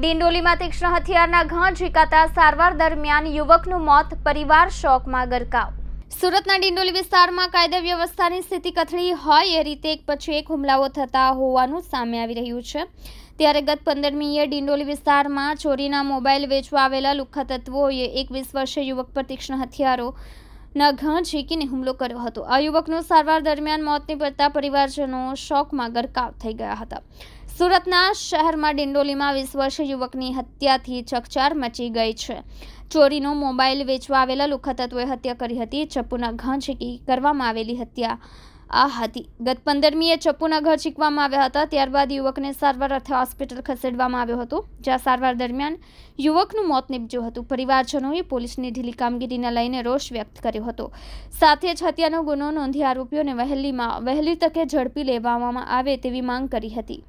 ડિંડોલીમાં તીક્ષ્ણ હથિયારના ઘા ઝીકાતા સારવાર દરમિયાન યુવકનું મોત પરિવાર શોકમાં ગરકાવ સુરતના ડિંડોલી વિસ્તારમાં કાયદા વ્યવસ્થાની સ્થિતિ કથળી હોય એ રીતે એક પછી એક હુમલાઓ થતા હોવાનું સામે આવી રહ્યું છે ત્યારે ગત પંદરમીએ ડિંડોલી વિસ્તારમાં ચોરીના મોબાઈલ વેચવા આવેલા લુખ્ખા તત્વોએ એક વીસ વર્ષીય યુવક પર તીક્ષ્ણ હથિયારો ના ઝીકીને હુમલો કર્યો હતો આ યુવકનું સારવાર દરમિયાન મોત નિપજતા પરિવારજનો શોકમાં ગરકાવ થઈ ગયા હતા સુરતના શહેરમાં ડિંડોલીમાં વીસ વર્ષીય યુવકની હત્યાથી ચકચાર મચી ગઈ છે ચોરીનો મોબાઈલ વેચવા આવેલા લુખતત્વોએ હત્યા કરી હતી ચપ્પુના ઘા ઝીકી કરવામાં આવેલી હત્યા આ હતી ગત પંદરમીએ ચપ્પુના ઘર છીકવામાં આવ્યા હતા ત્યારબાદ યુવકને સારવાર અર્થે હોસ્પિટલ ખસેડવામાં આવ્યો હતો જ્યાં સારવાર દરમિયાન યુવકનું મોત નીપજ્યું હતું પરિવારજનોએ પોલીસની ઢીલી કામગીરીને લઈને રોષ વ્યક્ત કર્યો હતો સાથે જ હત્યાનો ગુનો નોંધી આરોપીઓને વહેલીમાં વહેલી તકે ઝડપી લેવામાં આવે તેવી માંગ કરી હતી